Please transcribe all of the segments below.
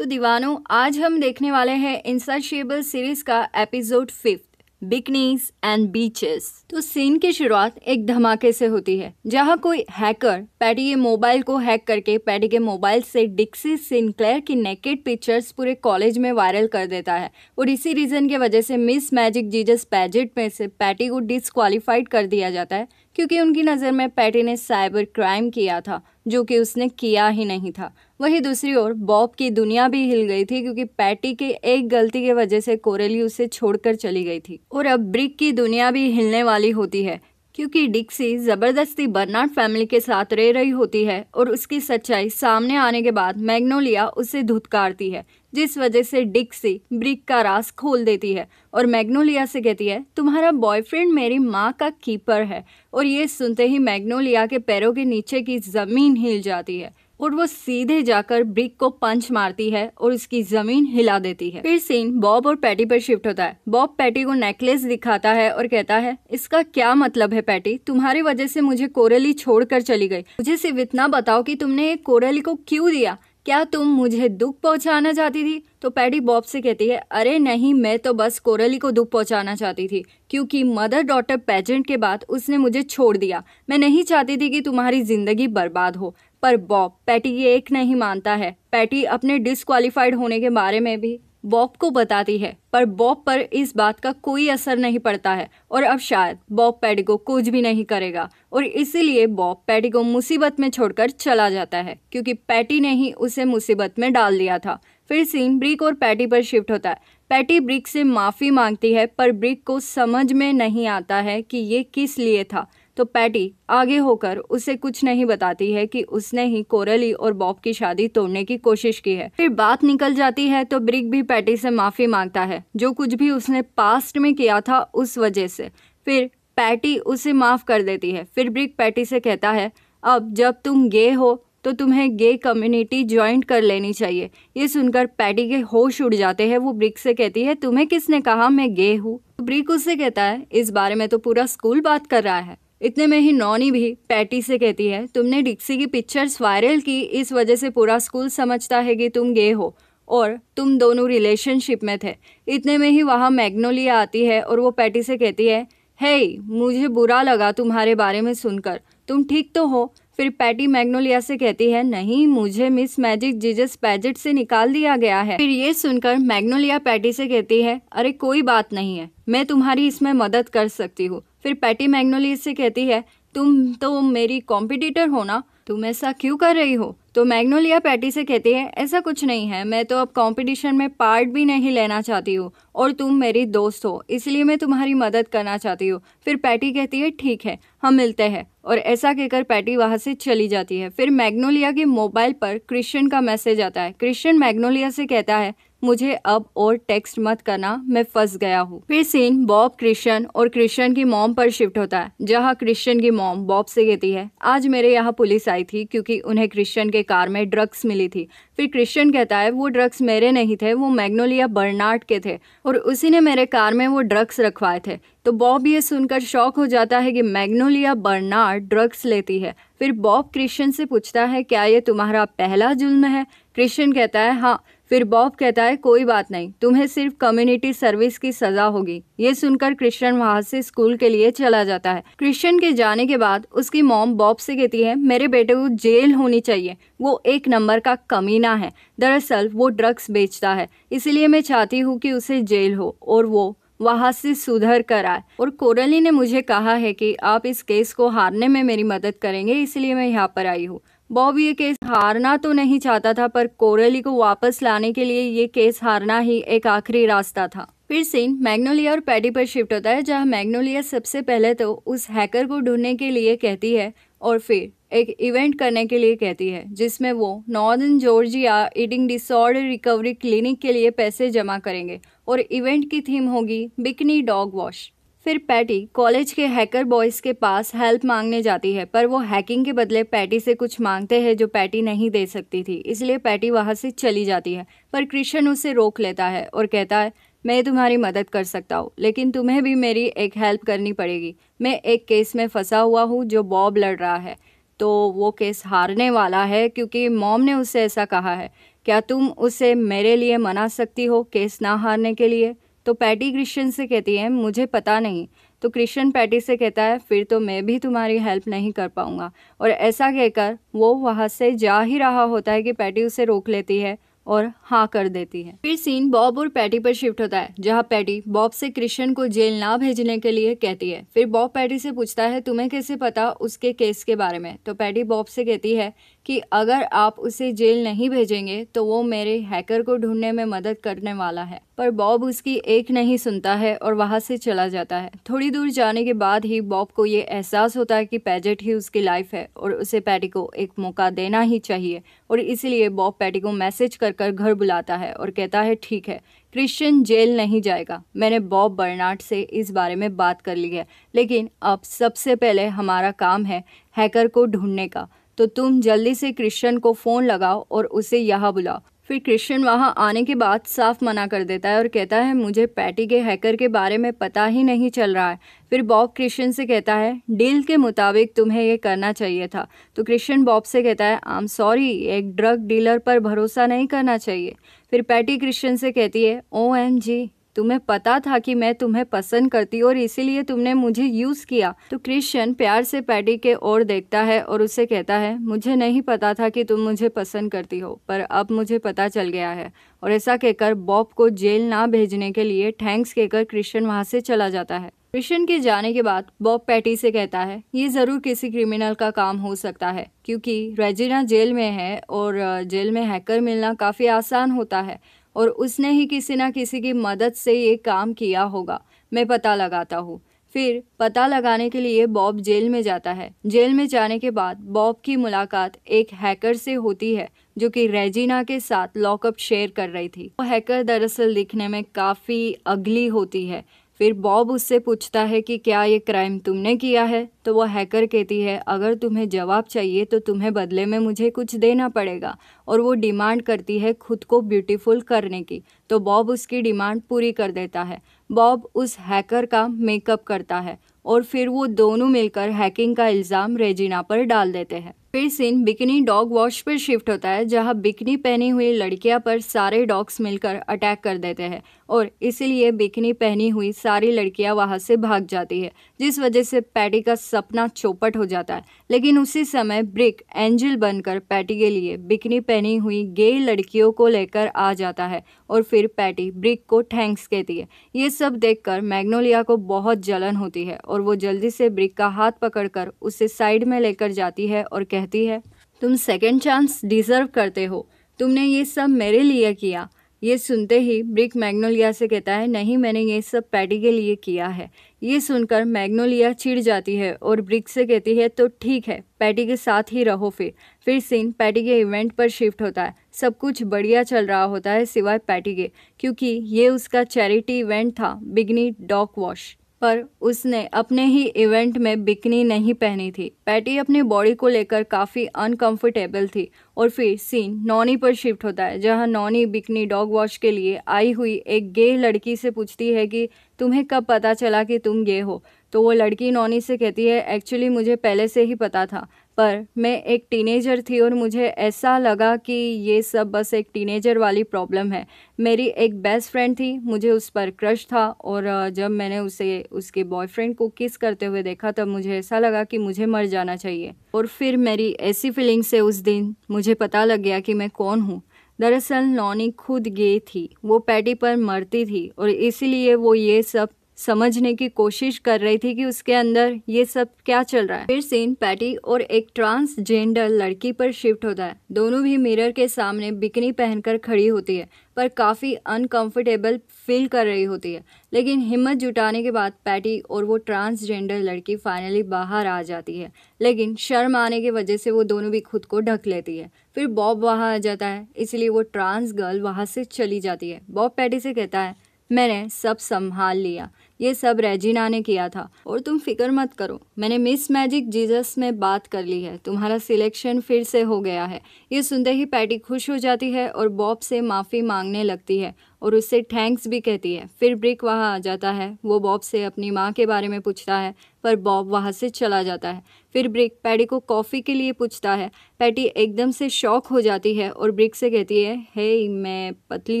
तो दीवानों आज हम देखने वाले हैं इंसर्शियबल सीरीज का episode fifth bikinis and beaches तो सीन की शुरुआत एक धमाके से होती है जहां कोई हैकर पैडी के मोबाइल को हैक करके पैडी के मोबाइल से डिक्सी सिंक्लेयर की नेकेड पिक्चर्स पूरे कॉलेज में वायरल कर देता है और इसी रीजन के वजह से मिस मैजिक जीजस पैजेट में से पैटी को डिसक्वालीफाइड कर दिया जाता है क्योंकि उनकी नज़र में पैटी ने साइबर क्राइम किया था जो कि उसने किया ही नहीं था वहीं दूसरी ओर बॉब की दुनिया भी हिल गई थी क्योंकि पैटी की एक गलती की वजह से कोरेली उसे छोड़कर चली गई थी और अब ब्रिक की दुनिया भी हिलने वाली होती है क्योंकि डिक्सी ज़बरदस्ती बर्नार्ड फैमिली के साथ रह रही होती है और उसकी सच्चाई सामने आने के बाद मैग्नोलिया उसे धुतकारती है जिस वजह से डिक्सी ब्रिक का रास खोल देती है और मैग्नोलिया से कहती है तुम्हारा बॉयफ्रेंड मेरी माँ का कीपर है और ये सुनते ही मैग्नोलिया के पैरों के नीचे की ज़मीन हिल जाती है और वो सीधे जाकर ब्रिक को पंच मारती है और उसकी जमीन हिला देती है फिर सीन बॉब और पैटी पर शिफ्ट होता है बॉब पैटी को नेकलेस दिखाता है और कहता है इसका क्या मतलब है पैटी तुम्हारी वजह से मुझे कोरली छोड़कर चली गई मुझे सिर्फ इतना बताओ कि तुमने कोरली को क्यों दिया क्या तुम मुझे दुख पहुंचाना चाहती थी तो पैडी बॉब से कहती है अरे नहीं मैं तो बस कोरली को दुख पहुंचाना चाहती थी क्योंकि मदर डॉटर पेजेंट के बाद उसने मुझे छोड़ दिया मैं नहीं चाहती थी कि तुम्हारी ज़िंदगी बर्बाद हो पर बॉब पैटी ये एक नहीं मानता है पैटी अपने डिसक्वालीफाइड होने के बारे में भी बॉब को बताती है पर बॉब पर इस बात का कोई असर नहीं पड़ता है और अब शायद बॉब पैटी को कुछ भी नहीं करेगा और इसीलिए बॉब पैटी को मुसीबत में छोड़कर चला जाता है क्योंकि पैटी ने ही उसे मुसीबत में डाल दिया था फिर सीन ब्रिक और पैटी पर शिफ्ट होता है पैटी ब्रिक से माफ़ी मांगती है पर ब्रिक को समझ में नहीं आता है कि ये किस लिए था तो पैटी आगे होकर उसे कुछ नहीं बताती है कि उसने ही कोरली और बॉब की शादी तोड़ने की कोशिश की है फिर बात निकल जाती है तो ब्रिक भी पैटी से माफी मांगता है जो कुछ भी उसने पास्ट में किया था उस वजह से फिर पैटी उसे माफ कर देती है फिर ब्रिक पैटी से कहता है अब जब तुम गे हो तो तुम्हें गे कम्युनिटी ज्वाइंट कर लेनी चाहिए ये सुनकर पैटी के होश उड़ जाते हैं वो ब्रिक से कहती है तुम्हें किसने कहा मैं गे हूँ तो ब्रिक उससे कहता है इस बारे में तो पूरा स्कूल बात कर रहा है इतने में ही नौनी भी पैटी से कहती है तुमने डिक्सी की पिक्चर्स वायरल की इस वजह से पूरा स्कूल समझता है कि तुम गे हो और तुम दोनों रिलेशनशिप में थे इतने में ही वहाँ मैग्नोलिया आती है और वो पैटी से कहती है हे hey, मुझे बुरा लगा तुम्हारे बारे में सुनकर तुम ठीक तो हो फिर पैटी मैग्नोलिया से कहती है नहीं मुझे मिस मैजिक जीजस पैजेट से निकाल दिया गया है फिर ये सुनकर मैग्नोलिया पैटी से कहती है अरे कोई बात नहीं है मैं तुम्हारी इसमें मदद कर सकती हूँ फिर पैटी मैग्नोली से कहती है तुम तो मेरी कॉम्पिटिटर हो ना तुम ऐसा क्यों कर रही हो तो मैग्नोलिया पैटी से कहती है ऐसा कुछ नहीं है मैं तो अब कंपटीशन में पार्ट भी नहीं लेना चाहती हूँ और तुम मेरी दोस्त हो इसलिए मैं तुम्हारी मदद करना चाहती हूँ फिर पैटी कहती है ठीक है हम मिलते हैं और ऐसा कहकर पैटी वहाँ से चली जाती है फिर मैग्नोलिया के मोबाइल पर क्रिश्चियन का मैसेज आता है क्रिश्चियन मैग्नोलिया से कहता है मुझे अब और टेक्स्ट मत करना मैं फंस गया हूँ फिर सीन बॉब क्रिश्चियन और क्रिश्चियन की मॉम पर शिफ्ट होता है जहाँ क्रिश्चियन की मॉम बॉब से कहती है आज मेरे यहाँ पुलिस आई थी क्योंकि उन्हें क्रिश्चियन के कार में ड्रग्स मिली थी फिर क्रिश्चियन कहता है वो ड्रग्स मेरे नहीं थे वो मैग्नोलिया बर्नार्ड के थे और उसी ने मेरे कार में वो ड्रग्स रखवाए थे तो बॉब ये सुनकर शौक हो जाता है कि मैग्नोलिया बर्नार्ड ड्रग्स लेती है फिर बॉब क्रिश्चियन से पूछता है क्या ये तुम्हारा पहला जुल्म है क्रिश्चियन कहता है हाँ फिर बॉब कहता है कोई बात नहीं तुम्हें सिर्फ कम्युनिटी सर्विस की सजा होगी ये सुनकर क्रिश्चियन वहाँ से स्कूल के लिए चला जाता है क्रिश्चियन के जाने के बाद उसकी मॉम बॉब से कहती है मेरे बेटे को जेल होनी चाहिए वो एक नंबर का कमीना है दरअसल वो ड्रग्स बेचता है इसलिए मैं चाहती हूँ की उसे जेल हो और वो वहाँ से सुधर कर आए और कोरली ने मुझे कहा है कि आप इस केस को हारने में मेरी मदद करेंगे इसलिए मैं यहाँ पर आई हूँ बॉब ये केस हारना तो नहीं चाहता था पर कोरली को वापस लाने के लिए ये केस हारना ही एक आखिरी रास्ता था फिर सीन मैग्नोलिया और पैडी पर शिफ्ट होता है जहां मैग्नोलिया सबसे पहले तो उस हैकर को ढूंढने के लिए कहती है और फिर एक इवेंट करने के लिए कहती है जिसमें वो northern Georgia eating disorder recovery clinic के लिए पैसे जमा करेंगे और इवेंट की थीम होगी बिकनी डॉग वॉश फिर पैटी कॉलेज के हैकर बॉयज़ के पास हेल्प मांगने जाती है पर वो हैकिंग के बदले पैटी से कुछ मांगते हैं जो पैटी नहीं दे सकती थी इसलिए पैटी वहाँ से चली जाती है पर कृष्ण उसे रोक लेता है और कहता है मैं तुम्हारी मदद कर सकता हूँ लेकिन तुम्हें भी मेरी एक हेल्प करनी पड़ेगी मैं एक केस में फंसा हुआ हूँ जो बॉब लड़ रहा है तो वो केस हारने वाला है क्योंकि मॉम ने उससे ऐसा कहा है क्या तुम उसे मेरे लिए मना सकती हो केस ना हारने के लिए तो पैटी क्रिश्चन से कहती है मुझे पता नहीं तो क्रिश्चन पैटी से कहता है फिर तो मैं भी तुम्हारी हेल्प नहीं कर पाऊँगा और ऐसा कहकर वो वहाँ से जा ही रहा होता है कि पैटी उसे रोक लेती है और हाँ कर देती है फिर सीन बॉब और पैटी पर शिफ्ट होता है जहाँ पैटी बॉब से क्रिश्चन को जेल ना भेजने के लिए कहती है फिर बॉब पैटी से पूछता है तुम्हें कैसे पता उसके केस के बारे में तो पैटी बॉब से कहती है कि अगर आप उसे जेल नहीं भेजेंगे तो वो मेरे हैकर को ढूंढने में मदद करने वाला है पर बॉब उसकी एक नहीं सुनता है और वहाँ से चला जाता है थोड़ी दूर जाने के बाद ही बॉब को ये एहसास होता है कि पैजेट ही उसकी लाइफ है और उसे पैटी को एक मौका देना ही चाहिए और इसीलिए बॉब पैटी को मैसेज कर कर घर बुलाता है और कहता है ठीक है क्रिश्चियन जेल नहीं जाएगा मैंने बॉब बर्नार्ड से इस बारे में बात कर ली है लेकिन अब सबसे पहले हमारा काम है हैकर को ढूंढने का तो तुम जल्दी से क्रिश्चन को फ़ोन लगाओ और उसे यहाँ बुलाओ फिर क्रिश्चन वहाँ आने के बाद साफ मना कर देता है और कहता है मुझे पैटी के हैकर के बारे में पता ही नहीं चल रहा है फिर बॉब क्रिश्चन से कहता है डील के मुताबिक तुम्हें ये करना चाहिए था तो क्रिश्चन बॉब से कहता है आई एम सॉरी एक ड्रग डीलर पर भरोसा नहीं करना चाहिए फिर पैटी क्रिश्चन से कहती है ओ एम जी तुम्हें पता था कि मैं तुम्हें पसंद करती और इसीलिए तुमने मुझे यूज़ किया तो क्रिश्चियन प्यार से पैटी के ओर देखता है और उसे कहता है मुझे नहीं पता था कि तुम मुझे पसंद करती हो पर अब मुझे पता चल गया है और ऐसा कहकर बॉब को जेल ना भेजने के लिए थैंक्स कहकर क्रिश्चियन वहां से चला जाता है क्रिश्चियन के जाने के बाद बॉब पैटी से कहता है ये ज़रूर किसी क्रिमिनल का काम हो सकता है क्योंकि रेजिना जेल में है और जेल में हैकर मिलना काफ़ी आसान होता है और उसने ही किसी ना किसी की मदद से ये काम किया होगा मैं पता लगाता हूँ फिर पता लगाने के लिए बॉब जेल में जाता है जेल में जाने के बाद बॉब की मुलाकात एक हैकर से होती है जो कि रेजिना के साथ लॉकअप शेयर कर रही थी वो हैकर दरअसल दिखने में काफ़ी अगली होती है फिर बॉब उससे पूछता है कि क्या ये क्राइम तुमने किया है तो वो हैकर कहती है अगर तुम्हें जवाब चाहिए तो तुम्हें बदले में मुझे कुछ देना पड़ेगा और वो डिमांड करती है खुद को ब्यूटीफुल करने की तो बॉब उसकी डिमांड पूरी कर देता है बॉब उस हैकर का मेकअप करता है और फिर वो दोनों मिलकर हैकिंग का इल्ज़ाम रेजिना पर डाल देते हैं फिर सीन बिकनी डॉग वॉश पर शिफ्ट होता है जहां बिकनी पहनी हुई लड़कियां पर सारे डॉग्स मिलकर अटैक कर देते हैं और इसीलिए बिकनी पहनी हुई सारी लड़कियां वहां से भाग जाती है जिस वजह से पैटी का सपना चौपट हो जाता है लेकिन उसी समय ब्रिक एंजल बनकर पैटी के लिए बिकनी पहनी हुई गे लड़कियों को लेकर आ जाता है और फिर पैटी ब्रिक को थैंक्स कहती है ये सब कर मैग्नोलिया को बहुत जलन होती है और वो जल्दी से ब्रिक का हाथ कर उसे साइड में लेकर जाती है और कह कहती है तुम सेकेंड चांस डिजर्व करते हो तुमने ये सब मेरे लिए किया ये सुनते ही ब्रिक मैग्नोलिया से कहता है नहीं मैंने ये सब पैटी के लिए किया है ये सुनकर मैग्नोलिया चिढ़ जाती है और ब्रिक से कहती है तो ठीक है पैटी के साथ ही रहो फिर फिर सीन पैटी के इवेंट पर शिफ्ट होता है सब कुछ बढ़िया चल रहा होता है सिवाय पैटी के क्योंकि ये उसका चैरिटी इवेंट था बिगनी डॉक वॉश पर उसने अपने ही इवेंट में बिकनी नहीं पहनी थी पैटी अपनी बॉडी को लेकर काफ़ी अनकंफर्टेबल थी और फिर सीन नॉनी पर शिफ्ट होता है जहां नॉनी बिकनी डॉग वॉश के लिए आई हुई एक गे लड़की से पूछती है कि तुम्हें कब पता चला कि तुम गे हो तो वो लड़की नॉनी से कहती है एक्चुअली मुझे पहले से ही पता था पर मैं एक टीनेजर थी और मुझे ऐसा लगा कि ये सब बस एक टीनेजर वाली प्रॉब्लम है मेरी एक बेस्ट फ्रेंड थी मुझे उस पर क्रश था और जब मैंने उसे उसके बॉयफ्रेंड को किस करते हुए देखा तब मुझे ऐसा लगा कि मुझे मर जाना चाहिए और फिर मेरी ऐसी फीलिंग से उस दिन मुझे पता लग गया कि मैं कौन हूँ दरअसल नॉनी खुद गे थी वो पैटी पर मरती थी और इसीलिए वो ये सब समझने की कोशिश कर रही थी कि उसके अंदर ये सब क्या चल रहा है फिर सीन पैटी और एक ट्रांसजेंडर लड़की पर शिफ्ट होता है दोनों भी मिरर के सामने बिकनी पहनकर खड़ी होती है पर काफ़ी अनकंफर्टेबल फील कर रही होती है लेकिन हिम्मत जुटाने के बाद पैटी और वो ट्रांसजेंडर लड़की फाइनली बाहर आ जाती है लेकिन शर्म आने की वजह से वो दोनों भी खुद को ढक लेती है फिर बॉब वहाँ आ जाता है इसलिए वो ट्रांस गर्ल वहाँ से चली जाती है बॉब पैटी से कहता है मैंने सब संभाल लिया ये सब रेजिना ने किया था और तुम फिक्र मत करो मैंने मिस मैजिक जीजस में बात कर ली है तुम्हारा सिलेक्शन फिर से हो गया है ये सुनते ही पैटी खुश हो जाती है और बॉब से माफ़ी मांगने लगती है और उससे थैंक्स भी कहती है फिर ब्रिक वहाँ आ जाता है वो बॉब से अपनी माँ के बारे में पूछता है पर बॉब वहाँ से चला जाता है फिर ब्रिक पैटी को कॉफ़ी के लिए पूछता है पैटी एकदम से शॉक हो जाती है और ब्रिक से कहती है हे मैं पतली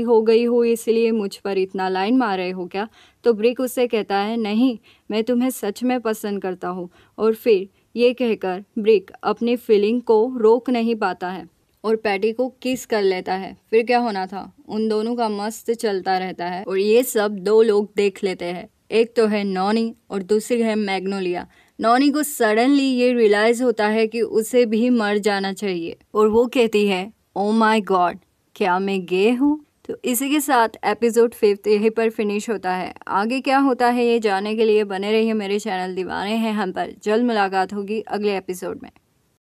हो गई हूँ इसलिए मुझ पर इतना लाइन मार रहे हो क्या तो ब्रिक उससे कहता है नहीं मैं तुम्हें सच में पसंद करता हूँ और फिर ये कहकर ब्रिक अपनी फीलिंग को रोक नहीं पाता है और पैटी को किस कर लेता है फिर क्या होना था उन दोनों का मस्त चलता रहता है और ये सब दो लोग देख लेते हैं एक तो है नॉनी और दूसरी है मैग्नोलिया नॉनी को सडनली ये रियलाइज होता है कि उसे भी मर जाना चाहिए और वो कहती है ओ माई गॉड क्या मैं गे हूँ तो इसी के साथ एपिसोड फिफ्थ यहीं पर फिनिश होता है आगे क्या होता है ये जानने के लिए बने रहिए मेरे चैनल दीवाने हैं हम पर जल्द मुलाकात होगी अगले एपिसोड में